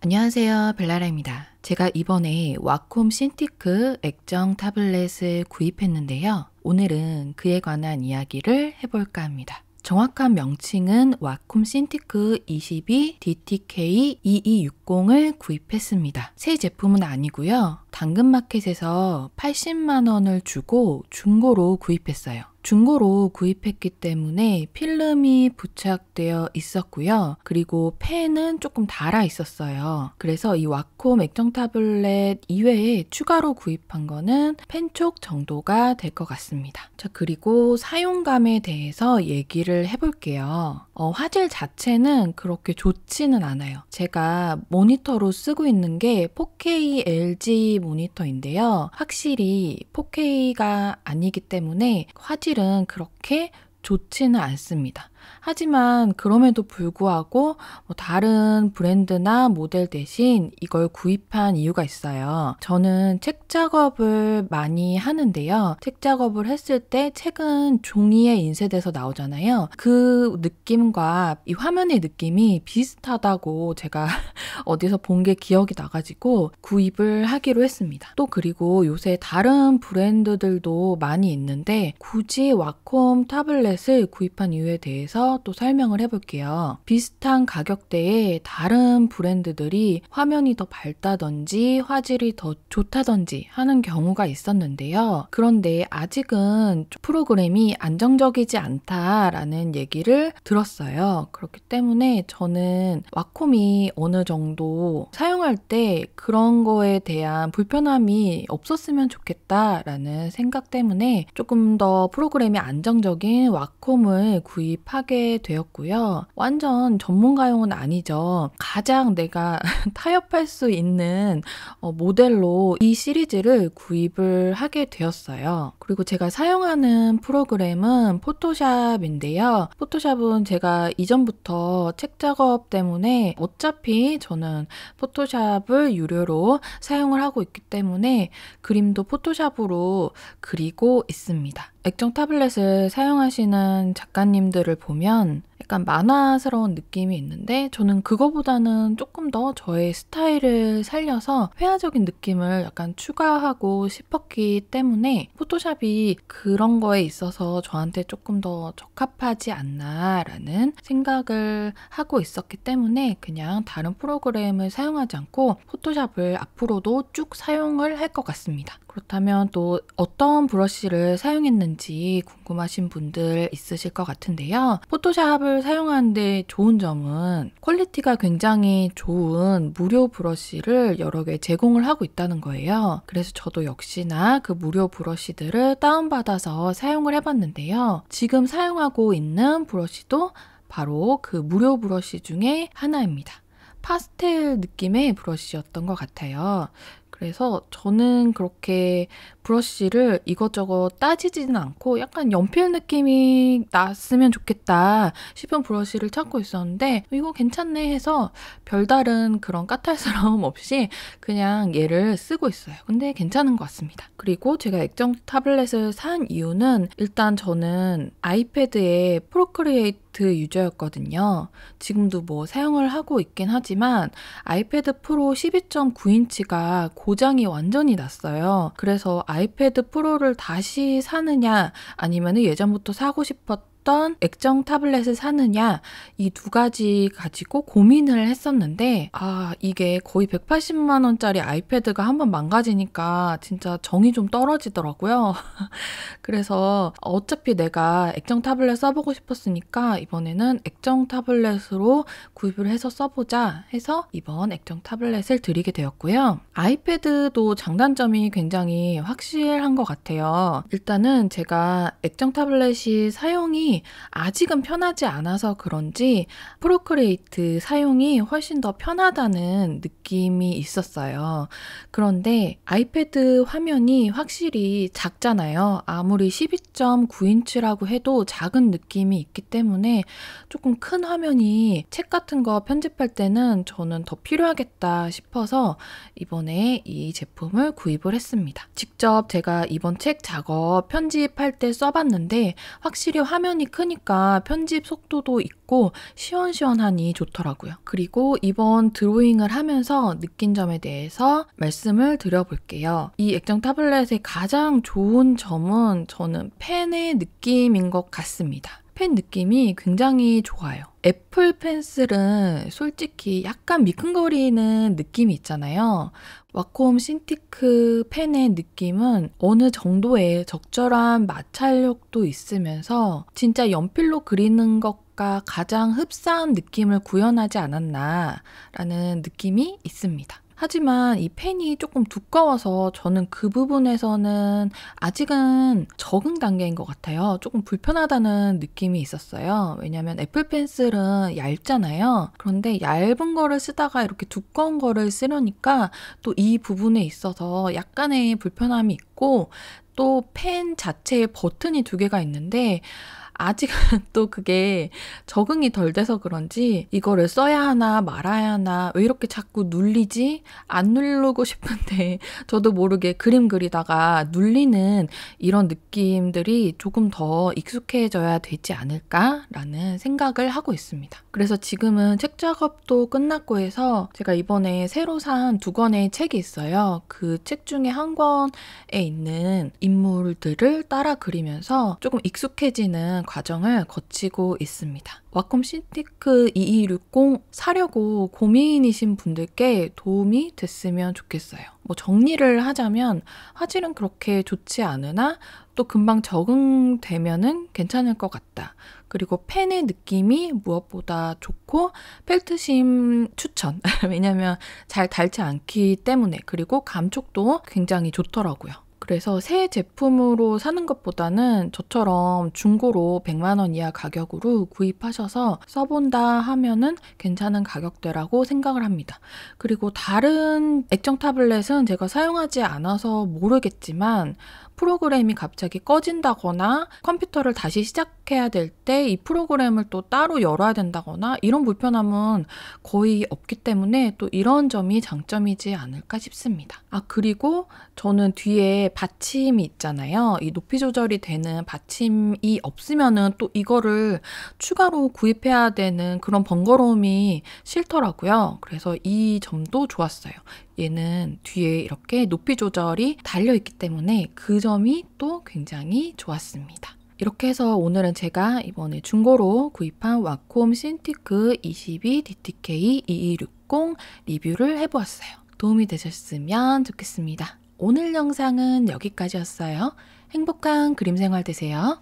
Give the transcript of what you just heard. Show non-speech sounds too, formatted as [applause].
안녕하세요. 벨라라입니다. 제가 이번에 와콤 신티크 액정 타블렛을 구입했는데요. 오늘은 그에 관한 이야기를 해볼까 합니다. 정확한 명칭은 와콤 신티크 22 DTK 2260을 구입했습니다. 새 제품은 아니고요. 당근마켓에서 80만 원을 주고 중고로 구입했어요. 중고로 구입했기 때문에 필름이 부착되어 있었고요. 그리고 펜은 조금 달아 있었어요. 그래서 이와콤 액정 타블렛 이외에 추가로 구입한 거는 펜촉 정도가 될 것 같습니다. 자, 그리고 사용감에 대해서 얘기를 해볼게요. 어, 화질 자체는 그렇게 좋지는 않아요. 제가 모니터로 쓰고 있는 게 4K LG 모니터인데요. 확실히 4K가 아니기 때문에 화질은 그렇게 좋지는 않습니다. 하지만 그럼에도 불구하고 뭐 다른 브랜드나 모델 대신 이걸 구입한 이유가 있어요. 저는 책 작업을 많이 하는데요. 책 작업을 했을 때 책은 종이에 인쇄돼서 나오잖아요. 그 느낌과 이 화면의 느낌이 비슷하다고 제가 [laughs] 어디서 본 게 기억이 나가지고 구입을 하기로 했습니다. 또 그리고 요새 다른 브랜드들도 많이 있는데 굳이 와콤 타블렛을 구입한 이유에 대해서 또 설명을 해볼게요. 비슷한 가격대에 다른 브랜드들이 화면이 더 밝다든지 화질이 더 좋다든지 하는 경우가 있었는데요. 그런데 아직은 프로그램이 안정적이지 않다라는 얘기를 들었어요. 그렇기 때문에 저는 와콤이 어느 정도 정도 사용할 때 그런 거에 대한 불편함이 없었으면 좋겠다라는 생각 때문에 조금 더 프로그램이 안정적인 와콤을 구입하게 되었고요. 완전 전문가용은 아니죠. 가장 내가 [laughs] 타협할 수 있는 어, 모델로 이 시리즈를 구입을 하게 되었어요. 그리고 제가 사용하는 프로그램은 포토샵인데요. 포토샵은 제가 이전부터 책 작업 때문에 어차피 저는 포토샵을 유료로 사용을 하고 있기 때문에 그림도 포토샵으로 그리고 있습니다. 액정 타블렛을 사용하시는 작가님들을 보면 약간 만화스러운 느낌이 있는데 저는 그거보다는 조금 더 저의 스타일을 살려서 회화적인 느낌을 약간 추가하고 싶었기 때문에 포토샵이 그런 거에 있어서 저한테 조금 더 적합하지 않나라는 생각을 하고 있었기 때문에 그냥 다른 프로그램을 사용하지 않고 포토샵을 앞으로도 쭉 사용을 할 것 같습니다. 그렇다면 또 어떤 브러쉬를 사용했는지 궁금하신 분들 있으실 것 같은데요. 포토샵을 사용하는데 좋은 점은 퀄리티가 굉장히 좋은 무료 브러쉬를 여러 개 제공을 하고 있다는 거예요. 그래서 저도 역시나 그 무료 브러쉬들을 다운받아서 사용을 해봤는데요. 지금 사용하고 있는 브러쉬도 바로 그 무료 브러쉬 중에 하나입니다. 파스텔 느낌의 브러쉬였던 것 같아요. 그래서 저는 그렇게 브러쉬를 이것저것 따지지는 않고 약간 연필 느낌이 났으면 좋겠다 싶은 브러쉬를 찾고 있었는데 이거 괜찮네 해서 별다른 그런 까탈스러움 없이 그냥 얘를 쓰고 있어요. 근데 괜찮은 것 같습니다. 그리고 제가 액정 타블렛을 산 이유는 일단 저는 아이패드에 프로크리에이터 팟캐스트 유저였거든요. 지금도 뭐 사용을 하고 있긴 하지만 아이패드 프로 12.9인치가 고장이 완전히 났어요. 그래서 아이패드 프로를 다시 사느냐 아니면 예전부터 사고 싶었던 어떤 액정 타블렛을 사느냐 이 두 가지 가지고 고민을 했었는데 아 이게 거의 180만 원짜리 아이패드가 한번 망가지니까 진짜 정이 좀 떨어지더라고요. [laughs] 그래서 어차피 내가 액정 타블렛 써보고 싶었으니까 이번에는 액정 타블렛으로 구입을 해서 써보자 해서 이번 액정 타블렛을 드리게 되었고요. 아이패드도 장단점이 굉장히 확실한 것 같아요. 일단은 제가 액정 타블렛이 사용이 아직은 편하지 않아서 그런지 프로크레이트 사용이 훨씬 더 편하다는 느낌이 있었어요. 그런데 아이패드 화면이 확실히 작잖아요. 아무리 12.9인치라고 해도 작은 느낌이 있기 때문에 조금 큰 화면이 책 같은 거 편집할 때는 저는 더 필요하겠다 싶어서 이번에 이 제품을 구입을 했습니다. 직접 제가 이번 책 작업 편집할 때 써봤는데 확실히 화면 포션이 크니까 편집 속도도 있고 시원시원하니 좋더라고요. 그리고 이번 드로잉을 하면서 느낀 점에 대해서 말씀을 드려볼게요. 이 액정 타블렛의 가장 좋은 점은 저는 펜의 느낌인 것 같습니다. 펜 느낌이 굉장히 좋아요. 애플 펜슬은 솔직히 약간 미끈거리는 느낌이 있잖아요. 와콤 신티크 펜의 느낌은 어느 정도의 적절한 마찰력도 있으면서 진짜 연필로 그리는 것과 가장 흡사한 느낌을 구현하지 않았나라는 느낌이 있습니다. 하지만 이 펜이 조금 두꺼워서 저는 그 부분에서는 아직은 적은 단계인 것 같아요. 조금 불편하다는 느낌이 있었어요. 왜냐면 애플 펜슬은 얇잖아요. 그런데 얇은 거를 쓰다가 이렇게 두꺼운 거를 쓰려니까 또 이 부분에 있어서 약간의 불편함이 있고 또 펜 자체에 버튼이 두 개가 있는데 아직은 [laughs] 또 그게 적응이 덜 돼서 그런지 이거를 써야 하나 말아야 하나 왜 이렇게 자꾸 눌리지? 안 누르고 싶은데 [laughs] 저도 모르게 그림 그리다가 눌리는 이런 느낌들이 조금 더 익숙해져야 되지 않을까라는 생각을 하고 있습니다. 그래서 지금은 책 작업도 끝났고 해서 제가 이번에 새로 산 두 권의 책이 있어요. 그 책 중에 한 권에 있는 인물들을 따라 그리면서 조금 익숙해지는 과정을 거치고 있습니다. 와콤 신티크 2260 사려고 고민이신 분들께 도움이 됐으면 좋겠어요. 뭐 정리를 하자면 화질은 그렇게 좋지 않으나 또 금방 적응되면은 괜찮을 것 같다. 그리고 펜의 느낌이 무엇보다 좋고 펠트심 추천. [laughs] 왜냐면 잘 닳지 않기 때문에 그리고 감촉도 굉장히 좋더라고요. 그래서 새 제품으로 사는 것보다는 저처럼 중고로 100만 원 이하 가격으로 구입하셔서 써본다 하면은 괜찮은 가격대라고 생각을 합니다. 그리고 다른 액정 타블렛은 제가 사용하지 않아서 모르겠지만 프로그램이 갑자기 꺼진다거나 컴퓨터를 다시 시작해야 될 때 이 프로그램을 또 따로 열어야 된다거나 이런 불편함은 거의 없기 때문에 또 이런 점이 장점이지 않을까 싶습니다. 아, 그리고 저는 뒤에 받침이 있잖아요. 이 높이 조절이 되는 받침이 없으면은 또 이거를 추가로 구입해야 되는 그런 번거로움이 싫더라고요. 그래서 이 점도 좋았어요. 얘는 뒤에 이렇게 높이 조절이 달려있기 때문에 그 점이 또 굉장히 좋았습니다. 이렇게 해서 오늘은 제가 이번에 중고로 구입한 와콤 신티크 22 DTK 2260 리뷰를 해보았어요. 도움이 되셨으면 좋겠습니다. 오늘 영상은 여기까지였어요. 행복한 그림 생활 되세요.